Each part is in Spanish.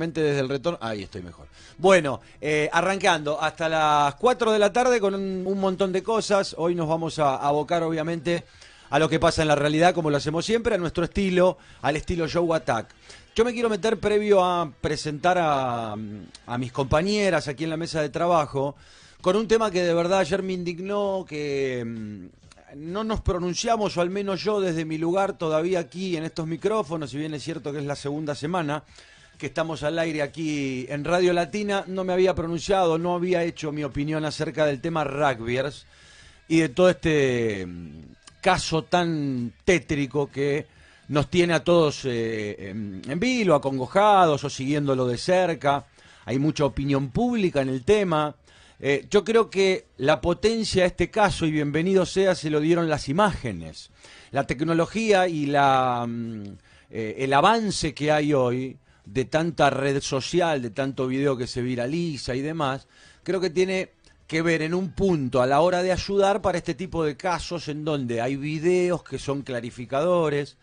desde el retorno, ahí estoy mejor. Bueno, eh, arrancando hasta las 4 de la tarde con un, montón de cosas. Hoy nos vamos a abocar, obviamente, a lo que pasa en la realidad, como lo hacemos siempre, a nuestro estilo, al estilo Show Attack. Yo me quiero meter previo a presentar a, a mis compañeras aquí en la mesa de trabajo con un tema que de verdad ayer me indignó, que mm, no nos pronunciamos, o al menos yo desde mi lugar todavía aquí en estos micrófonos, si bien es cierto que es la segunda semana que estamos al aire aquí en Radio Latina. No me había pronunciado, no había hecho mi opinión acerca del tema rugbyers y de todo este mm, caso tan tétrico que nos tiene a todos eh, en, vilo, acongojados o siguiéndolo de cerca. Hay mucha opinión pública en el tema. Eh, yo creo que la potencia de este caso, y bienvenido sea, se lo dieron las imágenes. La tecnología y la, mm, eh, el avance que hay hoy de tanta red social, de tanto video que se viraliza y demás, creo que tiene que ver en un punto a la hora de ayudar para este tipo de casos en donde hay videos que son clarificadores,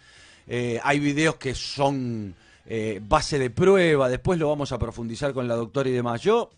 eh, hay videos que son eh, base de prueba, después lo vamos a profundizar con la doctora y demás. Yo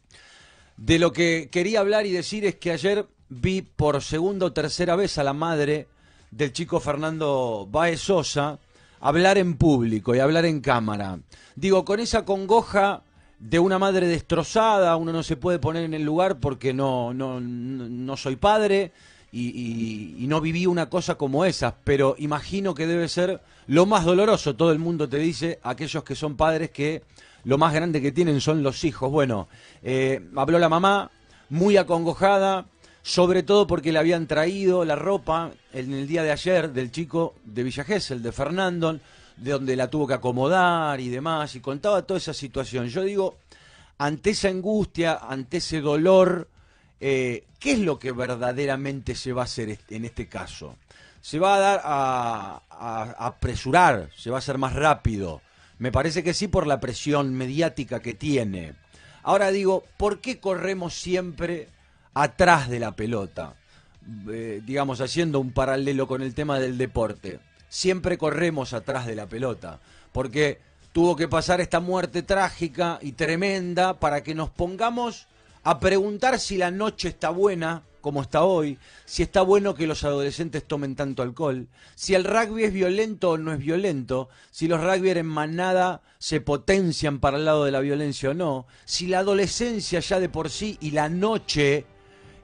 de lo que quería hablar y decir es que ayer vi por segunda o tercera vez a la madre del chico Fernando Baez Sosa, hablar en público y hablar en cámara. Digo, con esa congoja de una madre destrozada, uno no se puede poner en el lugar porque no, no, no soy padre y, no viví una cosa como esa, pero imagino que debe ser lo más doloroso, todo el mundo te dice, aquellos que son padres que lo más grande que tienen son los hijos. Bueno, eh, habló la mamá, muy acongojada, sobre todo porque le habían traído la ropa en el día de ayer del chico de Villa el de Fernando, de donde la tuvo que acomodar y demás, y contaba toda esa situación. Yo digo, ante esa angustia, ante ese dolor, eh, ¿qué es lo que verdaderamente se va a hacer en este caso? Se va a dar a apresurar, se va a hacer más rápido. Me parece que sí por la presión mediática que tiene. Ahora digo, ¿por qué corremos siempre atrás de la pelota, eh, digamos, haciendo un paralelo con el tema del deporte. Siempre corremos atrás de la pelota, porque tuvo que pasar esta muerte trágica y tremenda para que nos pongamos a preguntar si la noche está buena, como está hoy, si está bueno que los adolescentes tomen tanto alcohol, si el rugby es violento o no es violento, si los rugby en manada se potencian para el lado de la violencia o no, si la adolescencia ya de por sí y la noche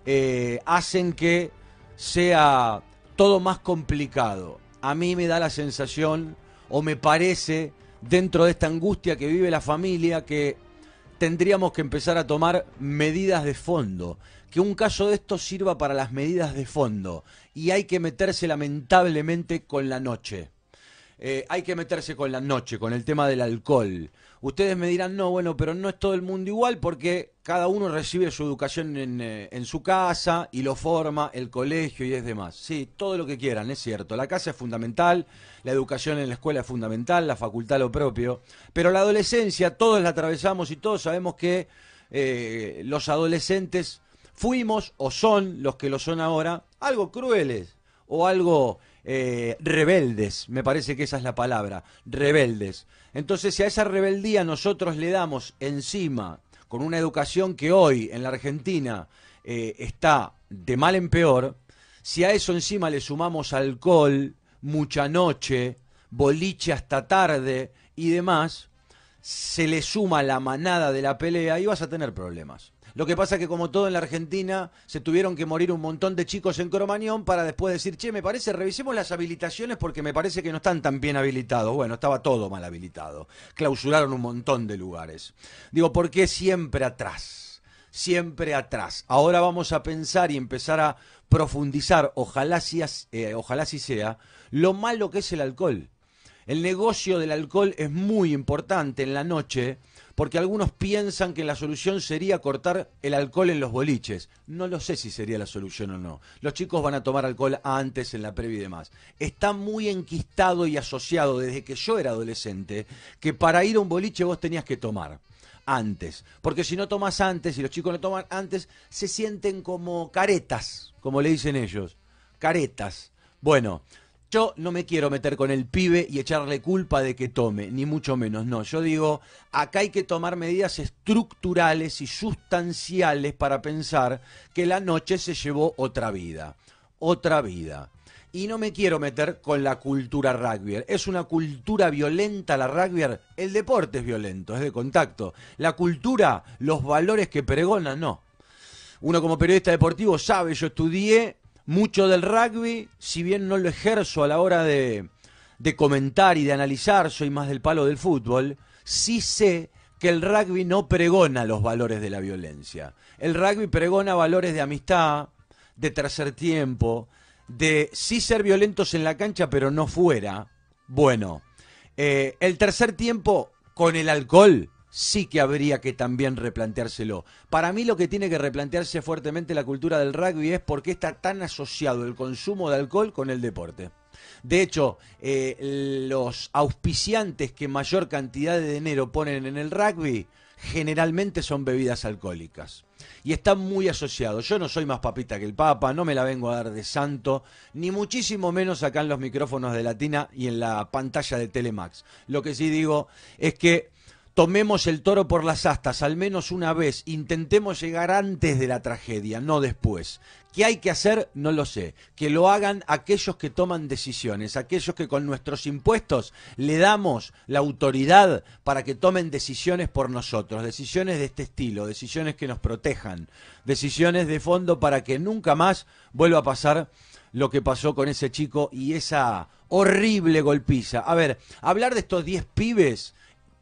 eh, hacen que sea todo más complicado. A mí me da la sensación, o me parece, dentro de esta angustia que vive la familia, que tendríamos que empezar a tomar medidas de fondo, que un caso de esto sirva para las medidas de fondo, y hay que meterse lamentablemente con la noche. Eh, hay que meterse con la noche, con el tema del alcohol. Ustedes me dirán, no, bueno, pero no es todo el mundo igual porque cada uno recibe su educación eh, en, su casa y lo forma el colegio y es demás. Sí, todo lo que quieran, es cierto. La casa es fundamental, la educación en la escuela es fundamental, la facultad lo propio. Pero la adolescencia, todos la atravesamos y todos sabemos que eh, los adolescentes fuimos o son los que lo son ahora, algo crueles o algo eh, rebeldes, me parece que esa es la palabra, rebeldes. Entonces, si a esa rebeldía nosotros le damos encima, con una educación que hoy en la Argentina eh, está de mal en peor, si a eso encima le sumamos alcohol, mucha noche, boliche hasta tarde y demás, se le suma la manada de la pelea y vas a tener problemas. Lo que pasa es que como todo en la Argentina, se tuvieron que morir un montón de chicos en Cromañón para después decir, che, me parece, revisemos las habilitaciones porque me parece que no están tan bien habilitados. Bueno, estaba todo mal habilitado. Clausuraron un montón de lugares. Digo, ¿por qué siempre atrás? siempre atrás. Ahora vamos a pensar y empezar a profundizar, ojalá, si, eh, ojalá si sea, lo malo que es el alcohol. El negocio del alcohol es muy importante en la noche porque algunos piensan que la solución sería cortar el alcohol en los boliches. No lo sé si sería la solución o no. Los chicos van a tomar alcohol antes, en la previa y demás. Está muy enquistado y asociado desde que yo era adolescente que para ir a un boliche vos tenías que tomar antes. Porque si no tomas antes y los chicos no toman antes, se sienten como caretas, como le dicen ellos. Caretas. Bueno, yo no me quiero meter con el pibe y echarle culpa de que tome, ni mucho menos, no. Yo digo, acá hay que tomar medidas estructurales y sustanciales para pensar que la noche se llevó otra vida, otra vida. Y no me quiero meter con la cultura rugby. Es una cultura violenta la rugby. El deporte es violento, es de contacto. La cultura, los valores que pregonan, no. Uno como periodista deportivo sabe, yo estudié mucho del rugby, si bien no lo ejerzo a la hora de, comentar y de analizar, soy más del palo del fútbol, sí sé que el rugby no pregona los valores de la violencia. El rugby pregona valores de amistad, de tercer tiempo, de sí ser violentos en la cancha, pero no fuera. Bueno, eh, el tercer tiempo con el alcohol sí que habría que también replanteárselo. Para mí lo que tiene que replantearse fuertemente la cultura del rugby es por qué está tan asociado el consumo de alcohol con el deporte. De hecho, eh, los auspiciantes que mayor cantidad de dinero ponen en el rugby generalmente son bebidas alcohólicas. Y están muy asociados. Yo no soy más papita que el Papa, no me la vengo a dar de santo, ni muchísimo menos acá en los micrófonos de Latina y en la pantalla de Telemax. Lo que sí digo es que tomemos el toro por las astas al menos una vez, intentemos llegar antes de la tragedia, no después. ¿Qué hay que hacer? No lo sé. Que lo hagan aquellos que toman decisiones, aquellos que con nuestros impuestos le damos la autoridad para que tomen decisiones por nosotros, decisiones de este estilo, decisiones que nos protejan, decisiones de fondo para que nunca más vuelva a pasar lo que pasó con ese chico y esa horrible golpiza. A ver, hablar de estos 10 pibes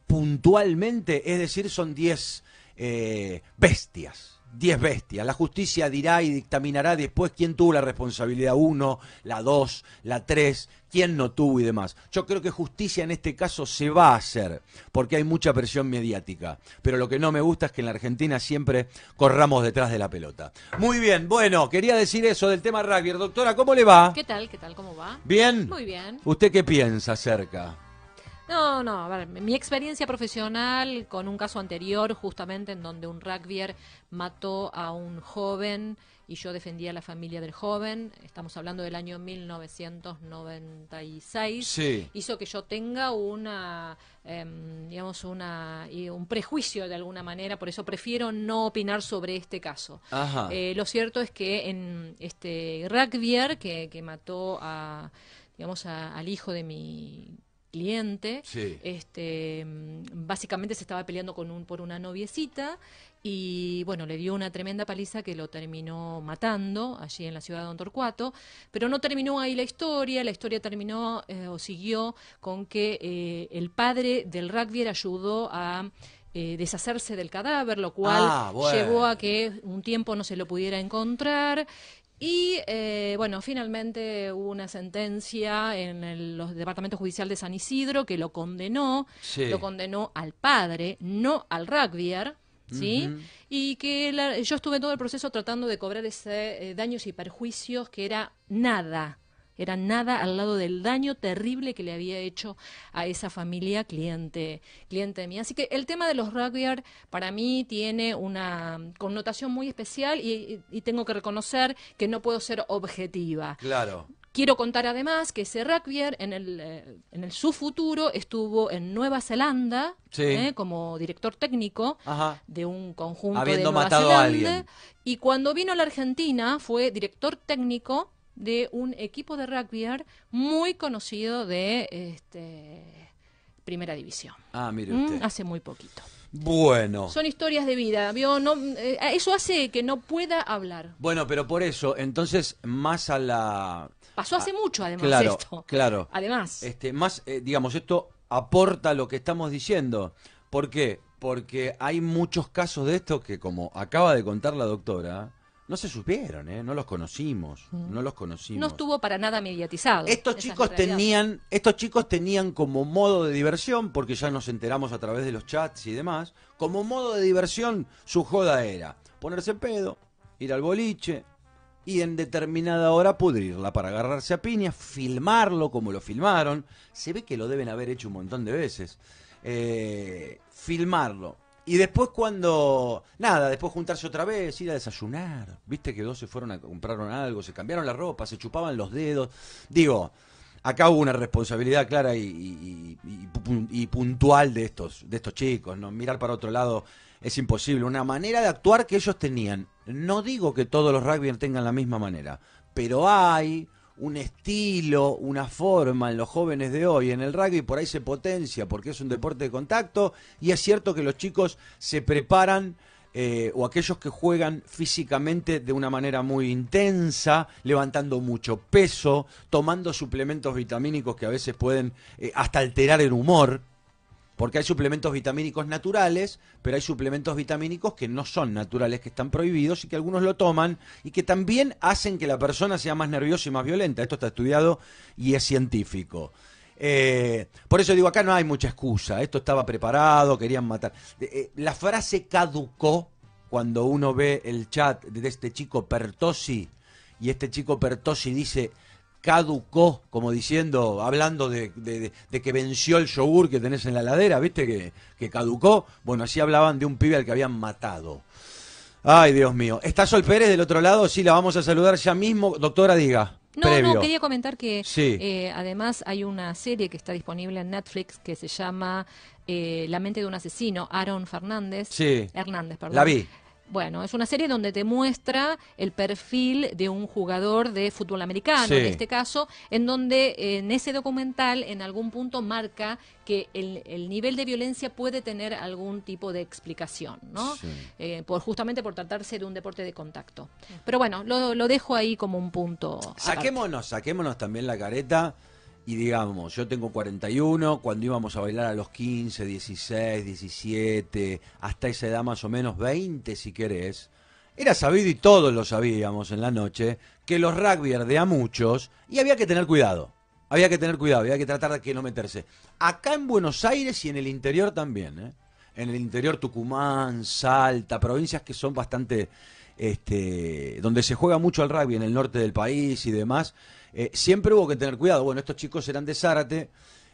puntualmente, es decir, son 10 eh, bestias. 10 bestias. La justicia dirá y dictaminará después quién tuvo la responsabilidad Uno, la 2, la tres, quién no tuvo y demás. Yo creo que justicia en este caso se va a hacer, porque hay mucha presión mediática. Pero lo que no me gusta es que en la Argentina siempre corramos detrás de la pelota. Muy bien, bueno, quería decir eso del tema rugby. Doctora, ¿cómo le va? ¿Qué tal? ¿Qué tal? ¿Cómo va? ¿Bien? Muy bien. ¿Usted qué piensa acerca? No, no, a mi experiencia profesional con un caso anterior, justamente en donde un rugbyer mató a un joven y yo defendía a la familia del joven, estamos hablando del año 1996, hizo que yo tenga una, em, digamos, una, un prejuicio de alguna manera, por eso prefiero no opinar sobre este caso. Eh, lo cierto es que en este rugbyer que, que mató a, digamos, al hijo de mi cliente. Este, mm, básicamente se estaba peleando con un, por una noviecita y bueno, le dio una tremenda paliza que lo terminó matando allí en la ciudad de Don Torcuato, pero no terminó ahí la historia, la historia terminó eh, o siguió con que eh, el padre del rugby ayudó a eh, deshacerse del cadáver, lo cual ah, llevó a que un tiempo no se lo pudiera encontrar. Y eh, bueno, finalmente hubo una sentencia en el los Departamento Judicial de San Isidro que lo condenó, lo condenó al padre, no al rugbyer. ¿Sí? Y que yo estuve todo el proceso tratando de cobrar ese eh, daños y perjuicios que era nada, era nada al lado del daño terrible que le había hecho a esa familia cliente, cliente mía. Así que el tema de los rugbyers para mí tiene una connotación muy especial y, tengo que reconocer que no puedo ser objetiva. Claro. Quiero contar además que ese rugbyer en el, eh, en su futuro estuvo en Nueva Zelanda eh, como director técnico de un conjunto de Nueva matado a y cuando vino a la Argentina fue director técnico de un equipo de rugby muy conocido de este, primera división. Ah, mire mm, usted. hace muy poquito. Bueno. Son historias de vida, No, eh, eso hace que no pueda hablar. Bueno, pero por eso, entonces, más a la... Pasó hace mucho, además, claro, esto. Claro. Además. Este, más, eh, digamos, esto aporta lo que estamos diciendo. ¿Por qué? Porque hay muchos casos de esto que, como acaba de contar la doctora, no se supieron, ¿eh? no los conocimos, mm. no los conocimos. No estuvo para nada mediatizado. Estos chicos tenían, estos chicos tenían como modo de diversión, porque ya nos enteramos a través de los chats y demás, como modo de diversión su joda era ponerse pedo, ir al boliche y en determinada hora pudrirla para agarrarse a piña, filmarlo como lo filmaron. Se ve que lo deben haber hecho un montón de veces. Eh, filmarlo, y después cuando, nada, después juntarse otra vez, ir a desayunar. Viste que dos se fueron a compraron algo, se cambiaron la ropa, se chupaban los dedos. Digo, acá hubo una responsabilidad clara y, puntual de estos, de estos chicos, ¿no? Mirar para otro lado es imposible. Una manera de actuar que ellos tenían. No digo que todos los rugbyers tengan la misma manera, pero hay un estilo, una forma en los jóvenes de hoy, en el rugby por ahí se potencia porque es un deporte de contacto y es cierto que los chicos se preparan eh, o aquellos que juegan físicamente de una manera muy intensa, levantando mucho peso, tomando suplementos vitamínicos que a veces pueden eh, hasta alterar el humor, porque hay suplementos vitamínicos naturales, pero hay suplementos vitamínicos que no son naturales, que están prohibidos y que algunos lo toman y que también hacen que la persona sea más nerviosa y más violenta. Esto está estudiado y es científico. Eh, por eso digo, acá no hay mucha excusa, esto estaba preparado, querían matar. Eh, eh, la frase caducó cuando uno ve el chat de este chico Pertosi y este chico Pertosi dice, caducó, como diciendo, hablando de, que venció el yogur que tenés en la ladera, ¿viste? Que, caducó. Bueno, así hablaban de un pibe al que habían matado. Ay, Dios mío. ¿Está Sol Pérez del otro lado? Sí, la vamos a saludar ya mismo. Doctora, diga. No, no, quería comentar que eh, además hay una serie que está disponible en Netflix que se llama eh, La mente de un asesino, Aaron Fernández. Sí. Hernández, perdón. La vi. Bueno, es una serie donde te muestra el perfil de un jugador de fútbol americano, en este caso, en donde en ese documental en algún punto marca que el, nivel de violencia puede tener algún tipo de explicación, ¿no? Eh, por, justamente por tratarse de un deporte de contacto. Pero bueno, lo, dejo ahí como un punto. Saquémonos, saquémonos también la careta y digamos, yo tengo 41, cuando íbamos a bailar a los 15, 16, 17, hasta esa edad más o menos 20 si querés, era sabido y todos lo sabíamos en la noche que los rugby de a muchos y había que tener cuidado. Había que tener cuidado, había que tratar de que no meterse. Acá en Buenos Aires y en el interior también, ¿eh? en el interior Tucumán, Salta, provincias que son bastante este donde se juega mucho al rugby en el norte del país y demás. Eh, siempre hubo que tener cuidado. Bueno, estos chicos eran de Zárate.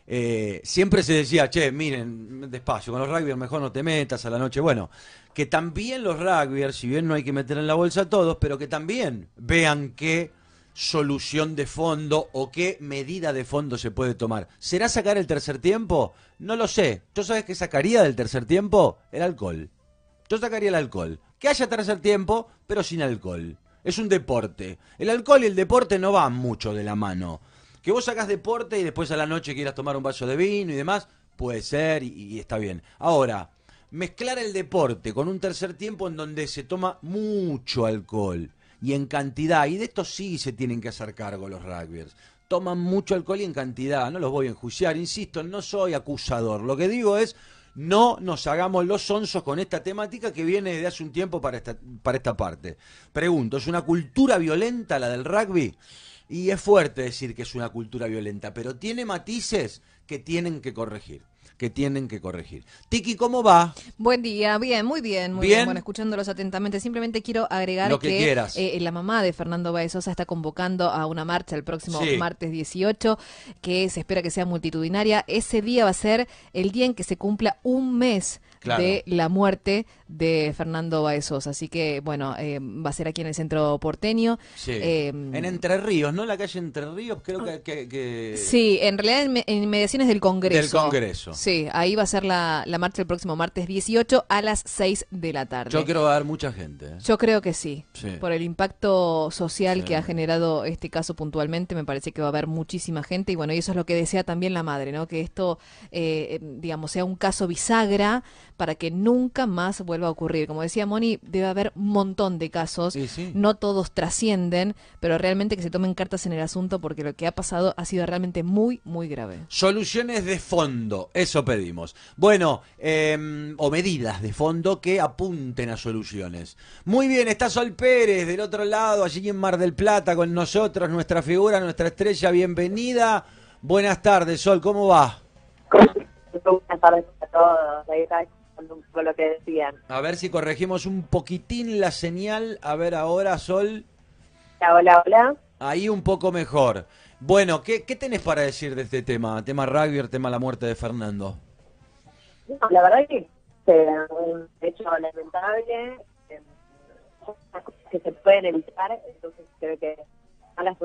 Eh, siempre se decía, che, miren, despacio, con los rugbyers mejor no te metas a la noche. Bueno, que también los rugbyers, si bien no hay que meter en la bolsa a todos, pero que también vean qué solución de fondo o qué medida de fondo se puede tomar. ¿Será sacar el tercer tiempo? No lo sé. ¿Tú sabes qué sacaría del tercer tiempo? El alcohol. Yo sacaría el alcohol. Que haya tercer tiempo, pero sin alcohol es un deporte. El alcohol y el deporte no van mucho de la mano. Que vos hagas deporte y después a la noche quieras tomar un vaso de vino y demás, puede ser y, y está bien. Ahora, mezclar el deporte con un tercer tiempo en donde se toma mucho alcohol y en cantidad, y de esto sí se tienen que hacer cargo los rugbyers. Toman mucho alcohol y en cantidad, no los voy a enjuiciar, insisto, no soy acusador. Lo que digo es, no nos hagamos los sonsos con esta temática que viene de hace un tiempo para esta, para esta parte. Pregunto, ¿es una cultura violenta la del rugby? Y es fuerte decir que es una cultura violenta, pero tiene matices que tienen que corregir que tienen que corregir. Tiki, ¿cómo va? Buen día, bien, muy bien, muy bien. Bueno, escuchándolos atentamente, simplemente quiero agregar que, eh, la mamá de Fernando Baezosa está convocando a una marcha el próximo martes 18, que se espera que sea multitudinaria. Ese día va a ser el día en que se cumpla un mes de la muerte de Fernando Baezosa, Así que, bueno, eh, va a ser aquí en el centro porteño. Sí. Em, en Entre Ríos, ¿no? La calle Entre Ríos, creo ah. que. Sí, en realidad en, en del Congreso. Del Congreso. Sí, ahí va a ser la, la marcha el próximo martes 18 a las 6 de la tarde. Yo creo que va a haber mucha gente. ¿eh? Yo creo que sí, Por el impacto social que ha generado este caso puntualmente, me parece que va a haber muchísima gente. Y bueno, y eso es lo que desea también la madre, ¿no? Que esto, eh, digamos, sea un caso bisagra para que nunca más vuelva a ocurrir. Como decía Moni, debe haber un montón de casos. Sí, No todos trascienden, pero realmente que se tomen cartas en el asunto porque lo que ha pasado ha sido realmente muy, muy grave soluciones de fondo, eso pedimos. Bueno, em, o medidas de fondo que apunten a soluciones. Muy bien, está Sol Pérez del otro lado, allí en Mar del Plata, con nosotros, nuestra figura, nuestra estrella, bienvenida. Buenas tardes, Sol, ¿cómo va? Buenas tardes a todos, ahí está con lo que decían. A ver si corregimos un poquitín la señal, a ver ahora, Sol. hola, hola. Ahí un poco mejor. Bueno, ¿qué, tenés para decir de este tema? Tema rugby, tema la muerte de Fernando. la verdad es que es un hecho lamentable, eh, que se pueden evitar, entonces creo que a la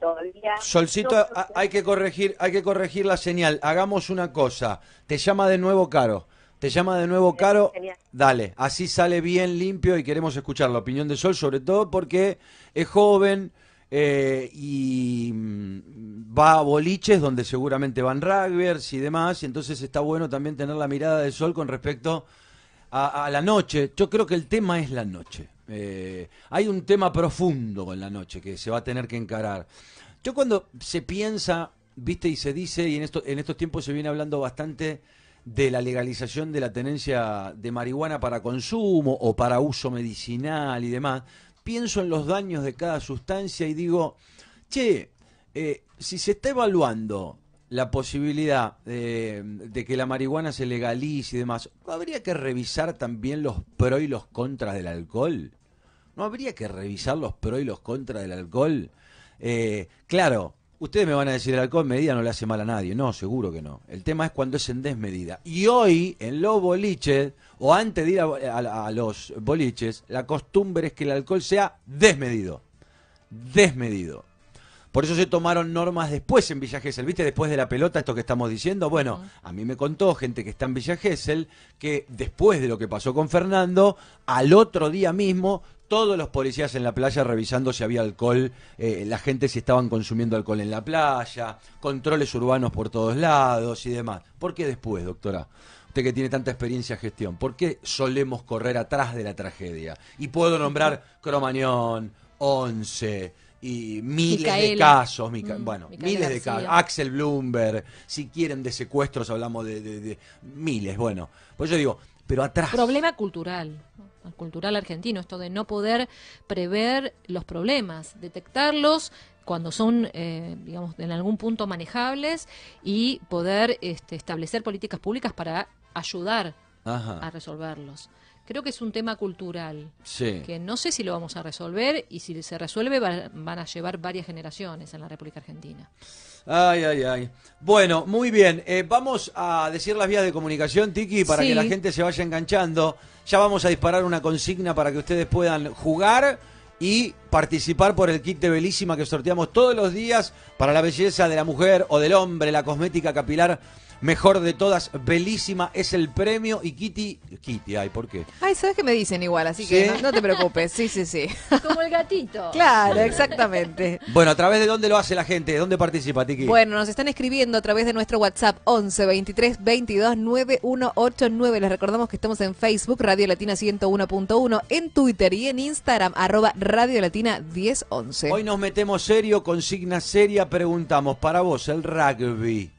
todavía... Solcito, hay que corregir, hay que corregir la señal. Hagamos una cosa. Te llama de nuevo Caro. Te llama de nuevo Caro. Dale, así sale bien limpio y queremos escuchar la opinión de Sol, sobre todo porque es joven eh, y mm, va a boliches donde seguramente van rugbyers y demás, y entonces está bueno también tener la mirada de Sol con respecto a, la noche. Yo creo que el tema es la noche. Eh, hay un tema profundo en la noche que se va a tener que encarar. Yo cuando se piensa, viste, y se dice, y en, en estos tiempos se viene hablando bastante de la legalización de la tenencia de marihuana para consumo o para uso medicinal y demás, pienso en los daños de cada sustancia y digo, che, eh, si se está evaluando la posibilidad eh, de que la marihuana se legalice y demás, ¿no habría que revisar también los pros y los contras del alcohol? ¿No habría que revisar los pros y los contras del alcohol? Eh, claro, Ustedes me van a decir, el alcohol en medida no le hace mal a nadie. No, seguro que no. El tema es cuando es en desmedida. Y hoy, en los boliches, o antes de ir a, los boliches, la costumbre es que el alcohol sea desmedido. Desmedido. Por eso se tomaron normas después en Villa Gesell. ¿Viste? Después de la pelota, esto que estamos diciendo. Bueno, a mí me contó gente que está en Villa Gesell que después de lo que pasó con Fernando, al otro día mismo todos los policías en la playa revisando si había alcohol, eh, la gente si estaban consumiendo alcohol en la playa, controles urbanos por todos lados y demás. ¿Por qué después, doctora? Usted que tiene tanta experiencia en gestión, ¿por qué solemos correr atrás de la tragedia? Y puedo nombrar Cromañón, Once, y miles de casos, mm, bueno, miles de casos, Axel Bloomberg, si quieren de secuestros hablamos de, de miles, bueno, pues yo digo, pero atrás. Problema cultural cultural argentino, esto de no poder prever los problemas, detectarlos cuando son, eh, digamos, en algún punto manejables y poder este, establecer políticas públicas para ayudar a resolverlos. Creo que es un tema cultural, que no sé si lo vamos a resolver y si se resuelve van a llevar varias generaciones en la República Argentina. Ay, ay, ay. Bueno, muy bien. Eh, vamos a decir las vías de comunicación, Tiki, para que la gente se vaya enganchando. Ya vamos a disparar una consigna para que ustedes puedan jugar y participar por el kit de Belísima que sorteamos todos los días para la belleza de la mujer o del hombre, la cosmética capilar mejor de todas, belísima, es el premio. Y Kitty, Kitty, ay, ¿por qué? Ay, sabes que me dicen igual, así que no, te preocupes. Sí, sí, sí. Como el gatito. Claro, exactamente. bueno, ¿a través de dónde lo hace la gente? ¿De dónde participa, Tiki? Bueno, nos están escribiendo a través de nuestro WhatsApp 11 23 22 Les recordamos que estamos en Facebook, Radio Latina 101.1, en Twitter y en Instagram, arroba Radio Latina 1011. Hoy nos metemos serio, consigna seria, preguntamos para vos el rugby.